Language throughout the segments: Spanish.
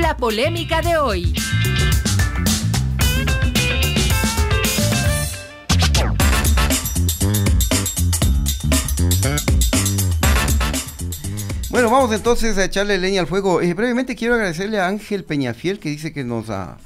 La polémica de hoy. Bueno, vamos entonces a echarle leña al fuego. Eh, brevemente quiero agradecerle a Ángel Peñafiel que dice que nos ha,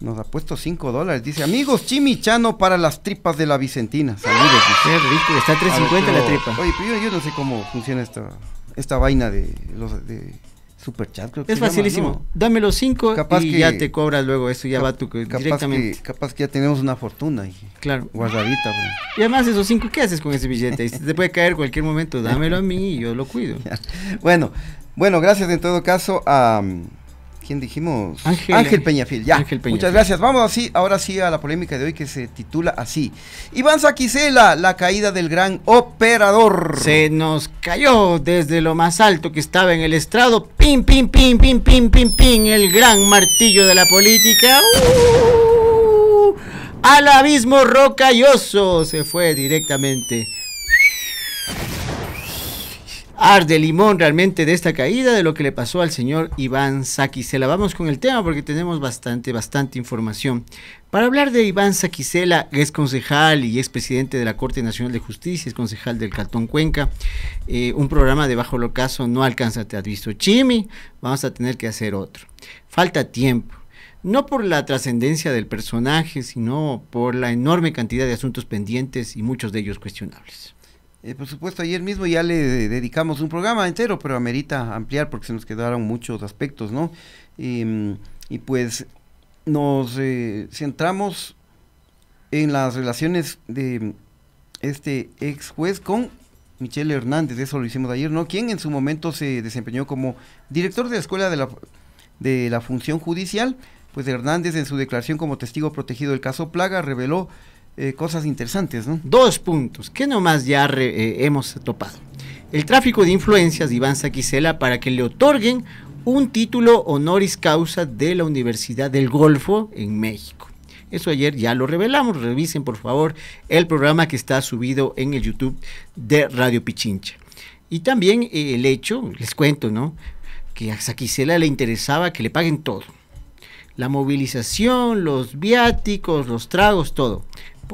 nos ha puesto 5 dólares. Dice, amigos, chimichano para las tripas de la Vicentina. Saludos, dice. Está 3.50 la tripa. Oye, pero yo, no sé cómo funciona esta, esta vaina de los... De, Super chat, creo que Es facilísimo. Dame los cinco capaz y ya te cobras luego eso, ya va tu capaz directamente. Que, capaz que ya tenemos una fortuna. Y claro. Guardadita, Y además esos cinco, ¿qué haces con ese billete? se te puede caer cualquier momento, dámelo a mí y yo lo cuido. bueno, bueno, gracias en todo caso a... ¿Quién dijimos? Ángel, Peñafil ya. Muchas gracias. Vamos así, ahora sí a la polémica de hoy que se titula así. Iván Saquisela, la caída del gran operador. Se nos cayó desde lo más alto que estaba en el estrado. Pim, pim, pim, pim, pim, pim, pim. El gran martillo de la política. ¡Uh! al abismo rocalloso se fue directamente arde limón realmente de esta caída, de lo que le pasó al señor Iván Saquicela. Vamos con el tema porque tenemos bastante, bastante información. Para hablar de Iván Saquicela, es concejal y es presidente de la Corte Nacional de Justicia, es concejal del Cantón Cuenca, eh, un programa de bajo locazo no alcanza, te has visto Chimi, vamos a tener que hacer otro. Falta tiempo no por la trascendencia del personaje, sino por la enorme cantidad de asuntos pendientes y muchos de ellos cuestionables. Eh, por supuesto, ayer mismo ya le dedicamos un programa entero, pero amerita ampliar porque se nos quedaron muchos aspectos, ¿no? y mm, pues nos eh, centramos en las relaciones de mm, este ex juez con Michelle Hernández, eso lo hicimos ayer, ¿no? Quien en su momento se desempeñó como director de la Escuela de la Función Judicial, pues Hernández en su declaración como testigo protegido del caso Plaga reveló eh, cosas interesantes, ¿no? Dos puntos que nomás ya eh, hemos topado. El tráfico de influencias de Iván Saquicela para que le otorguen un título honoris causa de la Universidad del Golfo en México. Eso ayer ya lo revelamos. Revisen por favor el programa que está subido en el YouTube de Radio Pichincha. Y también eh, el hecho, les cuento, ¿no? Que a Saquicela le interesaba que le paguen todo. La movilización, los viáticos, los tragos, todo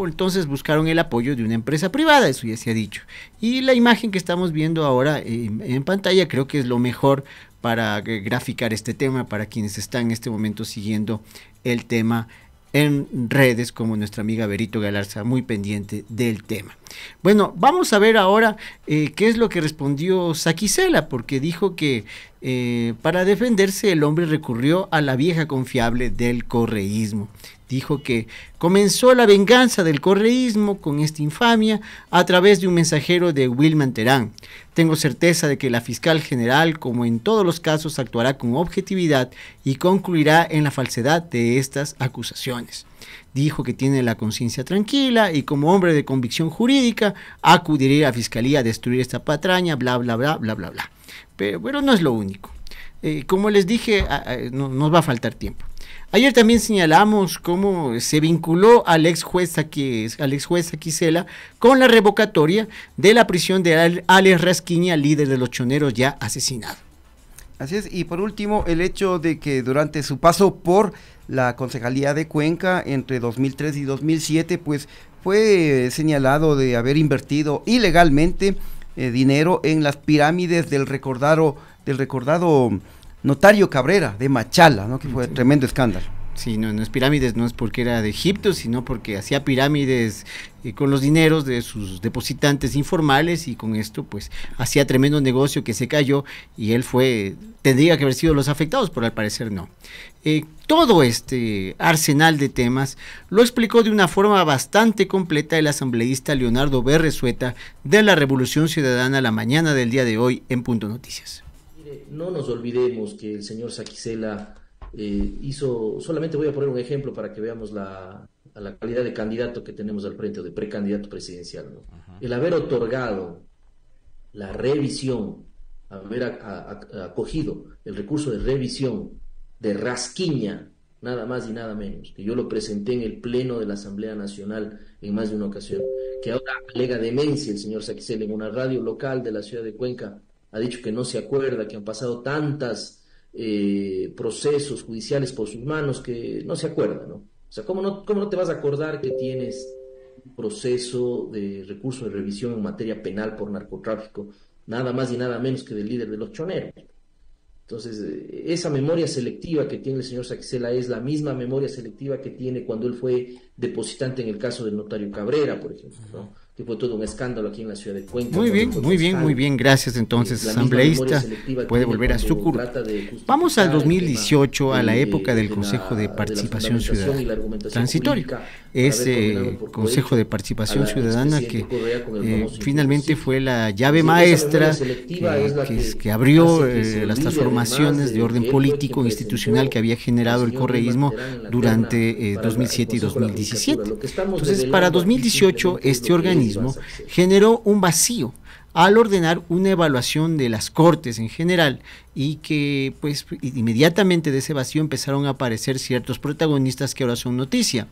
entonces buscaron el apoyo de una empresa privada, eso ya se ha dicho. Y la imagen que estamos viendo ahora en, pantalla creo que es lo mejor para graficar este tema, para quienes están en este momento siguiendo el tema en redes, como nuestra amiga Berito Galarza, muy pendiente del tema. Bueno, vamos a ver ahora eh, qué es lo que respondió Saquisela, porque dijo que eh, para defenderse el hombre recurrió a la vieja confiable del correísmo. Dijo que comenzó la venganza del correísmo con esta infamia a través de un mensajero de Wilman Terán. Tengo certeza de que la fiscal general, como en todos los casos, actuará con objetividad y concluirá en la falsedad de estas acusaciones. Dijo que tiene la conciencia tranquila y como hombre de convicción jurídica acudiría a la fiscalía a destruir esta patraña, bla, bla, bla, bla, bla, bla. Pero, bueno no es lo único. Eh, como les dije, no, nos va a faltar tiempo. Ayer también señalamos cómo se vinculó al ex juez, Aquisela con la revocatoria de la prisión de Alex Rasquiña, líder de los choneros ya asesinado. Así es, y por último, el hecho de que durante su paso por la Concejalía de Cuenca entre 2003 y 2007, pues fue señalado de haber invertido ilegalmente eh, dinero en las pirámides del recordado, del recordado notario Cabrera de Machala, ¿no? que fue un tremendo escándalo. Sí, no, no es pirámides, no es porque era de Egipto, sino porque hacía pirámides eh, con los dineros de sus depositantes informales y con esto pues hacía tremendo negocio que se cayó y él fue, tendría que haber sido los afectados, pero al parecer no. Eh, todo este arsenal de temas lo explicó de una forma bastante completa el asambleísta Leonardo Berresueta de la Revolución Ciudadana la mañana del día de hoy en Punto Noticias. no nos olvidemos que el señor Saquicela eh, hizo, solamente voy a poner un ejemplo para que veamos la, calidad de candidato que tenemos al frente o de precandidato presidencial. El haber otorgado la revisión, haber acogido el recurso de revisión de Rasquiña, nada más y nada menos, que yo lo presenté en el Pleno de la Asamblea Nacional en más de una ocasión, que ahora alega demencia el señor Saquicel en una radio local de la ciudad de Cuenca, ha dicho que no se acuerda, que han pasado tantas eh, procesos judiciales por sus manos que no se acuerdan, ¿no? O sea, ¿cómo no, ¿cómo no te vas a acordar que tienes proceso de recurso de revisión en materia penal por narcotráfico, nada más y nada menos que del líder de los choneros? Entonces, eh, esa memoria selectiva que tiene el señor Saxela es la misma memoria selectiva que tiene cuando él fue depositante en el caso del notario Cabrera, por ejemplo, fue todo un escándalo aquí en la ciudad de Cuenca. Muy bien, muy bien, muy bien, gracias entonces, asambleísta, puede volver a su curva. Vamos al 2018, a la época del eh, Consejo de Participación Ciudadana, transitorio, ese Consejo de Participación Ciudadana que eh, finalmente fue la llave maestra eh, que, abrió las transformaciones de orden político e institucional que había generado el correísmo durante 2007 y 2010 entonces, para 2018, este organismo generó un vacío al ordenar una evaluación de las cortes en general y que pues inmediatamente de ese vacío empezaron a aparecer ciertos protagonistas que ahora son noticia.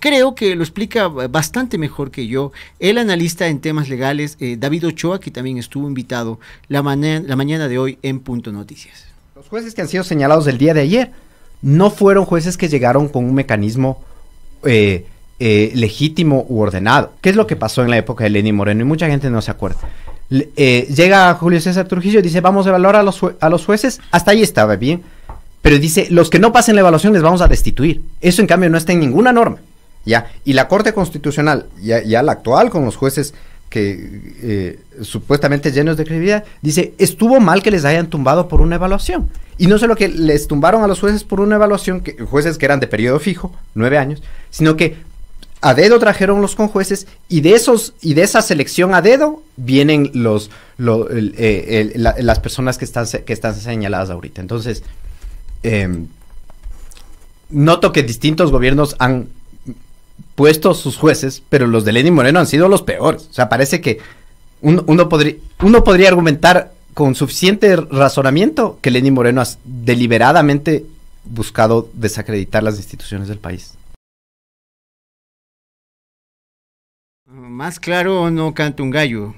Creo que lo explica bastante mejor que yo el analista en temas legales eh, David Ochoa, que también estuvo invitado la, la mañana de hoy en Punto Noticias. Los jueces que han sido señalados el día de ayer no fueron jueces que llegaron con un mecanismo eh, eh, legítimo u ordenado. ¿Qué es lo que pasó en la época de Lenín Moreno? Y mucha gente no se acuerda. Eh, llega Julio César Trujillo y dice, vamos a evaluar a los, a los jueces. Hasta ahí estaba bien. Pero dice, los que no pasen la evaluación les vamos a destituir. Eso en cambio no está en ninguna norma. ¿ya? Y la Corte Constitucional, ya la actual con los jueces que eh, supuestamente llenos de credibilidad, dice, estuvo mal que les hayan tumbado por una evaluación. Y no solo que les tumbaron a los jueces por una evaluación, que, jueces que eran de periodo fijo, nueve años, sino que a dedo trajeron los conjueces y de esos y de esa selección a dedo vienen los, eh, las personas que están que están señaladas ahorita. Entonces em, noto que distintos gobiernos han puesto sus jueces, pero los de Lenin Moreno han sido los peores. O sea, parece que uno, uno podría argumentar con suficiente razonamiento que Lenin Moreno ha deliberadamente buscado desacreditar las instituciones del país. Más claro no canta un gallo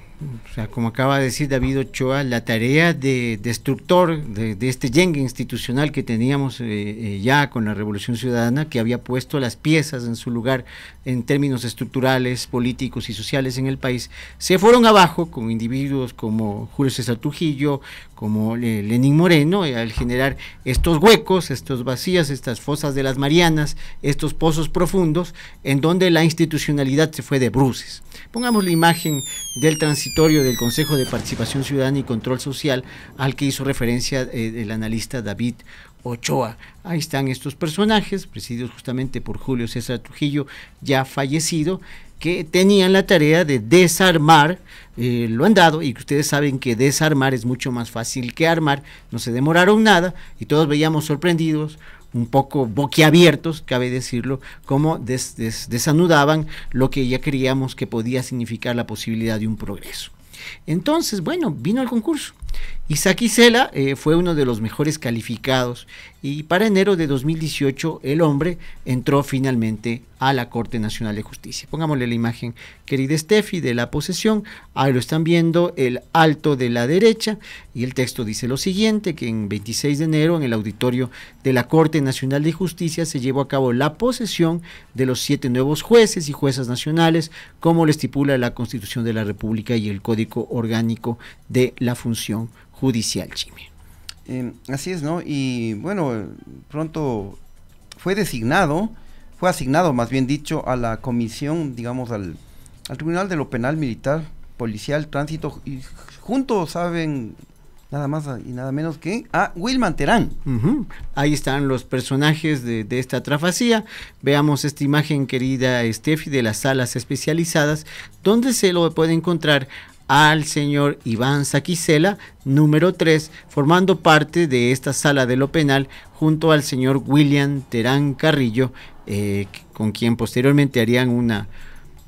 como acaba de decir David Ochoa, la tarea de destructor de, este yengue institucional que teníamos eh, eh, ya con la Revolución Ciudadana, que había puesto las piezas en su lugar en términos estructurales, políticos y sociales en el país, se fueron abajo con individuos como Julio César Trujillo, como Lenin Lenín Moreno, eh, al generar estos huecos, estos vacíos, estas fosas de las Marianas, estos pozos profundos, en donde la institucionalidad se fue de bruces. Pongamos la imagen del tránsito del Consejo de Participación Ciudadana y Control Social al que hizo referencia eh, el analista David Ochoa. Ahí están estos personajes, presididos justamente por Julio César Trujillo, ya fallecido, que tenían la tarea de desarmar eh, Lo han dado y que ustedes saben que desarmar es mucho más fácil que armar, no se demoraron nada y todos veíamos sorprendidos un poco boquiabiertos, cabe decirlo, como desanudaban lo que ya creíamos que podía significar la posibilidad de un progreso. Entonces, bueno, vino el concurso. Isaac Isela eh, fue uno de los mejores calificados y para enero de 2018 el hombre entró finalmente a la Corte Nacional de Justicia. Pongámosle la imagen, querida Steffi, de la posesión. Ahí lo están viendo, el alto de la derecha y el texto dice lo siguiente, que en 26 de enero en el auditorio de la Corte Nacional de Justicia se llevó a cabo la posesión de los siete nuevos jueces y juezas nacionales, como lo estipula la Constitución de la República y el Código Orgánico de la Función judicial, Jimmy. Em, así es, ¿no? Y bueno, pronto fue designado, fue asignado, más bien dicho, a la comisión, digamos, al, Tribunal de lo Penal Militar, Policial, Tránsito, y juntos saben nada más y nada menos que a Wilman Terán. Ahí están los personajes de, de, esta trafacía. Veamos esta imagen, querida Steffi, de las salas especializadas, donde se lo puede encontrar al señor Iván Saquicela, número 3, formando parte de esta sala de lo penal junto al señor William Terán Carrillo, eh, con quien posteriormente harían una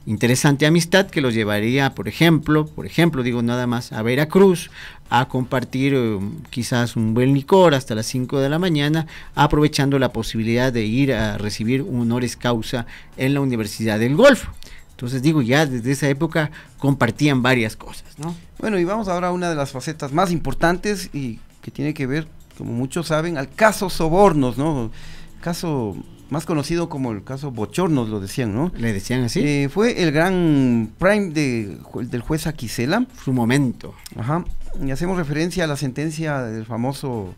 interesante amistad que los llevaría, por ejemplo, por ejemplo, digo nada más, a Veracruz, a compartir eh, quizás un buen licor hasta las 5 de la mañana, aprovechando la posibilidad de ir a recibir un causa en la Universidad del Golfo. Entonces digo, ya desde esa época compartían varias cosas, ¿no? Bueno, y vamos ahora a una de las facetas más importantes y que tiene que ver, como muchos saben, al caso Sobornos, ¿no? Caso más conocido como el caso Bochornos, lo decían, ¿no? Le decían así. Eh, fue el gran prime de, del juez Aquisela. Su momento. Ajá. Y hacemos referencia a la sentencia del famoso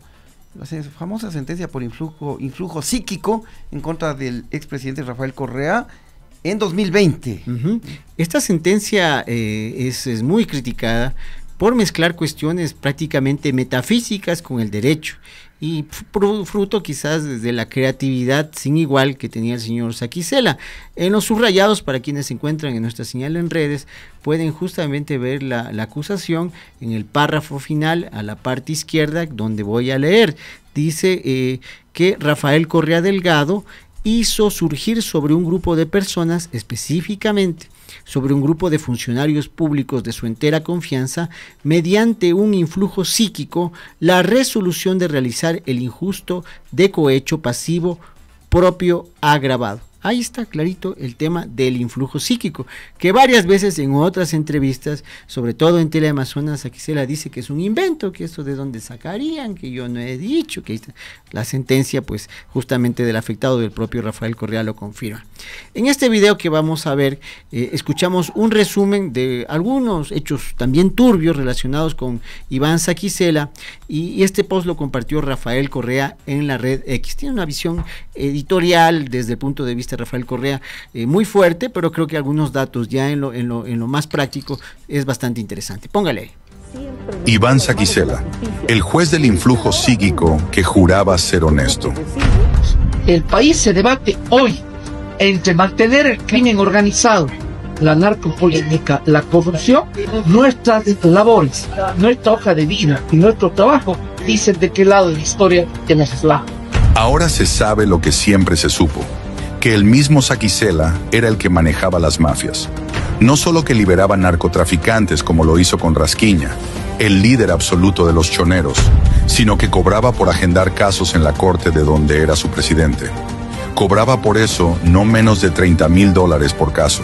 la famosa sentencia por influjo, influjo psíquico en contra del expresidente Rafael Correa en 2020. Esta sentencia eh, es, muy criticada por mezclar cuestiones prácticamente metafísicas con el derecho y fruto quizás de la creatividad sin igual que tenía el señor Saquicela. En eh, los subrayados, para quienes se encuentran en nuestra señal en redes, pueden justamente ver la, acusación en el párrafo final a la parte izquierda donde voy a leer. Dice eh, que Rafael Correa Delgado hizo surgir sobre un grupo de personas, específicamente sobre un grupo de funcionarios públicos de su entera confianza, mediante un influjo psíquico, la resolución de realizar el injusto de cohecho pasivo propio agravado. Ahí está clarito el tema del influjo psíquico, que varias veces en otras entrevistas, sobre todo en Teleamazonas, aquí dice que es un invento, que eso de dónde sacarían, que yo no he dicho, que la sentencia, pues justamente del afectado del propio Rafael Correa lo confirma. En este video que vamos a ver, eh, escuchamos un resumen de algunos hechos también turbios relacionados con Iván Saquicela, y, y este post lo compartió Rafael Correa en la red X. Tiene una visión editorial desde el punto de vista este Rafael Correa, eh, muy fuerte, pero creo que algunos datos ya en lo, más práctico es bastante interesante. Póngale Iván Saquisela, el juez del influjo psíquico que juraba ser honesto. El país se debate hoy entre mantener el crimen organizado, la narcopolítica, la corrupción, nuestras labores, nuestra hoja de vida y nuestro trabajo dicen de qué lado de la historia tienes la. Ahora se sabe lo que siempre se supo que el mismo Saquicela era el que manejaba las mafias. No solo que liberaba narcotraficantes como lo hizo con Rasquiña, el líder absoluto de los choneros, sino que cobraba por agendar casos en la corte de donde era su presidente. Cobraba por eso no menos de 30 mil dólares por caso.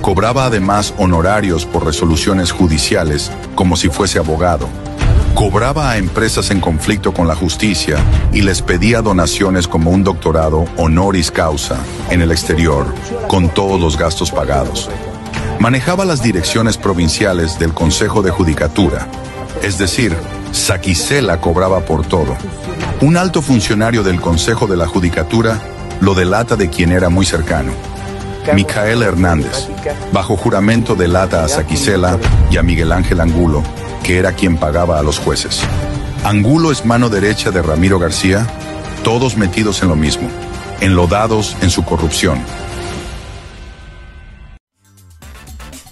Cobraba además honorarios por resoluciones judiciales como si fuese abogado, cobraba a empresas en conflicto con la justicia y les pedía donaciones como un doctorado honoris causa en el exterior, con todos los gastos pagados. Manejaba las direcciones provinciales del Consejo de Judicatura, es decir, Saquicela cobraba por todo. Un alto funcionario del Consejo de la Judicatura lo delata de quien era muy cercano. Micael Hernández, bajo juramento delata a Saquicela y a Miguel Ángel Angulo, que era quien pagaba a los jueces. Angulo es mano derecha de Ramiro García, todos metidos en lo mismo, enlodados en su corrupción.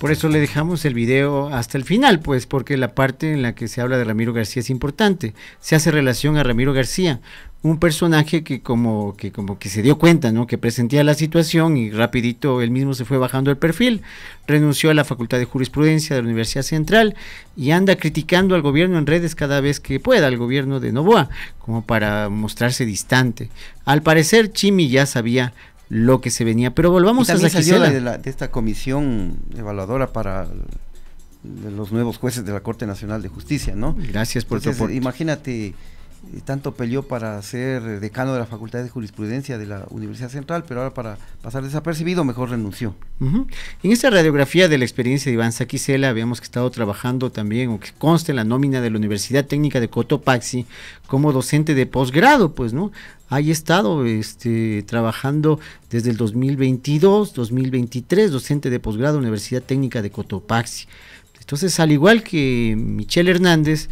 Por eso le dejamos el video hasta el final, pues porque la parte en la que se habla de Ramiro García es importante. Se hace relación a Ramiro García, un personaje que como que como que se dio cuenta, ¿no? Que presentía la situación y rapidito él mismo se fue bajando el perfil, renunció a la Facultad de Jurisprudencia de la Universidad Central y anda criticando al gobierno en redes cada vez que pueda, al gobierno de Novoa, como para mostrarse distante. Al parecer Chimi ya sabía lo que se venía, pero volvamos a salió de, la, de esta comisión evaluadora para de los nuevos jueces de la Corte Nacional de Justicia, ¿no? Gracias por Entonces, Imagínate eh, tanto peleó para ser decano de la Facultad de Jurisprudencia de la Universidad Central, pero ahora para pasar desapercibido, mejor renunció. En esta radiografía de la experiencia de Iván Saquicela, habíamos estado trabajando también, o que conste en la nómina de la Universidad Técnica de Cotopaxi, como docente de posgrado, pues, ¿no? Hay estado este, trabajando desde el 2022, 2023, docente de posgrado, Universidad Técnica de Cotopaxi. Entonces, al igual que Michelle Hernández,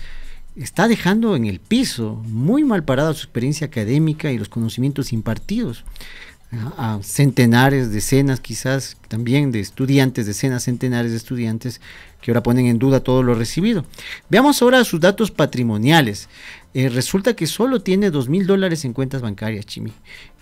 está dejando en el piso, muy mal parada su experiencia académica y los conocimientos impartidos a centenares, decenas quizás también de estudiantes, decenas, centenares de estudiantes que ahora ponen en duda todo lo recibido. Veamos ahora sus datos patrimoniales. Eh, resulta que solo tiene dos mil dólares en cuentas bancarias, Chimi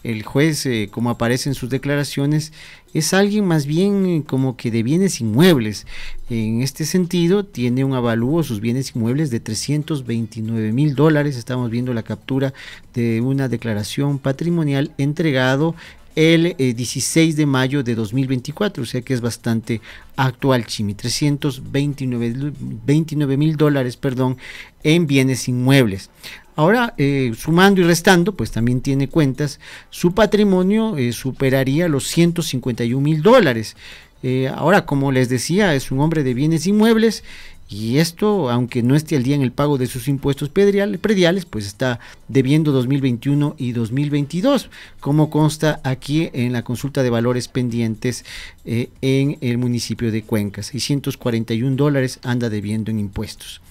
el juez, eh, como aparece en sus declaraciones, es alguien más bien eh, como que de bienes inmuebles. En este sentido, tiene un avalúo sus bienes inmuebles de 329 mil dólares. Estamos viendo la captura de una declaración patrimonial entregado el 16 eh, de mayo de 2024, o sea que es bastante actual, Chimi. 329 mil dólares perdón, en bienes inmuebles. Ahora, eh, sumando y restando, pues también tiene cuentas, su patrimonio eh, superaría los 151 mil dólares. ahora, como les decía, es un hombre de bienes inmuebles y esto, aunque no esté al día en el pago de sus impuestos prediales, pues está debiendo 2021 y 2022, como consta aquí en la consulta de valores pendientes eh, en el municipio de y 641 dólares anda debiendo en impuestos.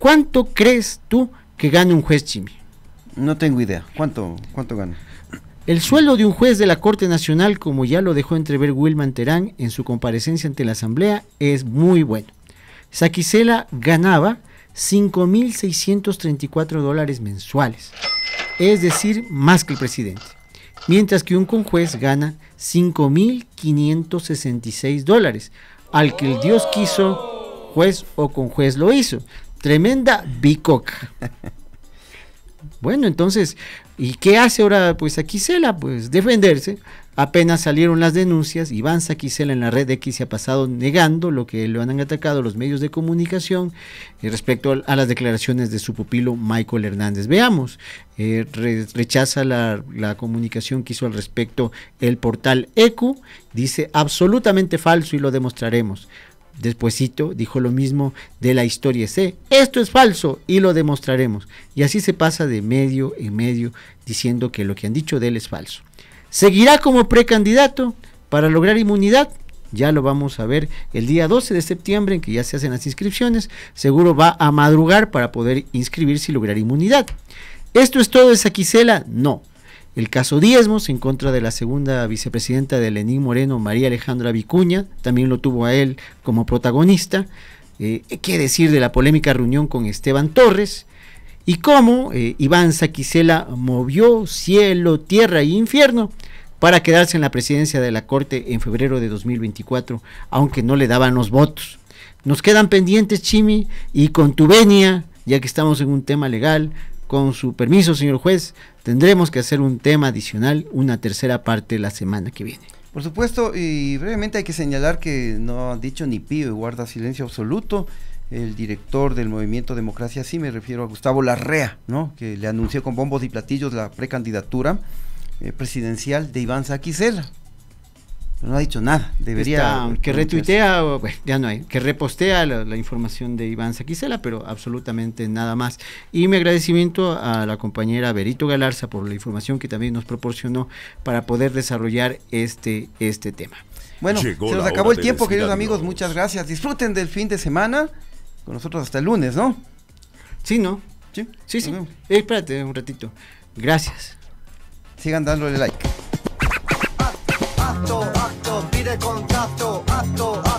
¿Cuánto crees tú que gana un juez Jimmy? No tengo idea. ¿Cuánto, cuánto gana? El sueldo de un juez de la Corte Nacional, como ya lo dejó entrever Wilman Terán en su comparecencia ante la Asamblea, es muy bueno. Saquicela ganaba 5.634 dólares mensuales, es decir, más que el presidente, mientras que un conjuez gana 5.566 dólares, al que el Dios quiso, juez o conjuez lo hizo. Tremenda bicoca. Bueno, entonces, ¿y qué hace ahora pues Aquisela? Pues defenderse. Apenas salieron las denuncias, Iván Saquicela en la red X se ha pasado negando lo que le han atacado los medios de comunicación eh, respecto a las declaraciones de su pupilo Michael Hernández. Veamos, eh, rechaza la, la, comunicación que hizo al respecto el portal ECU, dice absolutamente falso y lo demostraremos. Despuésito dijo lo mismo de la historia C. Esto es falso y lo demostraremos. Y así se pasa de medio en medio diciendo que lo que han dicho de él es falso. Seguirá como precandidato para lograr inmunidad. Ya lo vamos a ver el día 12 de septiembre en que ya se hacen las inscripciones. Seguro va a madrugar para poder inscribirse y lograr inmunidad. ¿Esto es todo de Saquicela? No el caso Diezmos en contra de la segunda vicepresidenta de Lenín Moreno, María Alejandra Vicuña, también lo tuvo a él como protagonista. Eh, ¿Qué decir de la polémica reunión con Esteban Torres? Y cómo eh, Iván Saquisela movió cielo, tierra y e infierno para quedarse en la presidencia de la Corte en febrero de 2024, aunque no le daban los votos. Nos quedan pendientes, Chimi, y con tu venia, ya que estamos en un tema legal, con su permiso, señor juez, tendremos que hacer un tema adicional, una tercera parte la semana que viene. Por supuesto, y brevemente hay que señalar que no han dicho ni pío, guarda silencio absoluto el director del movimiento Democracia Sí, me refiero a Gustavo Larrea, ¿no? que le anunció con bombos y platillos la precandidatura eh, presidencial de Iván Saquicela no ha dicho nada. Debería. que retuitea, o, bueno, ya no hay, que repostea la, información de Iván Saquicela, pero absolutamente nada más. Y mi agradecimiento a la compañera Berito Galarza por la información que también nos proporcionó para poder desarrollar este, este tema. Bueno, se nos acabó el tiempo, queridos amigos. Muchas gracias. Disfruten del fin de semana. Con nosotros hasta el lunes, ¿no? Sí, ¿no? Sí, sí. sí. Eh, espérate un ratito. Gracias. Sigan dándole like. atto, atto, pide contatto, atto, atto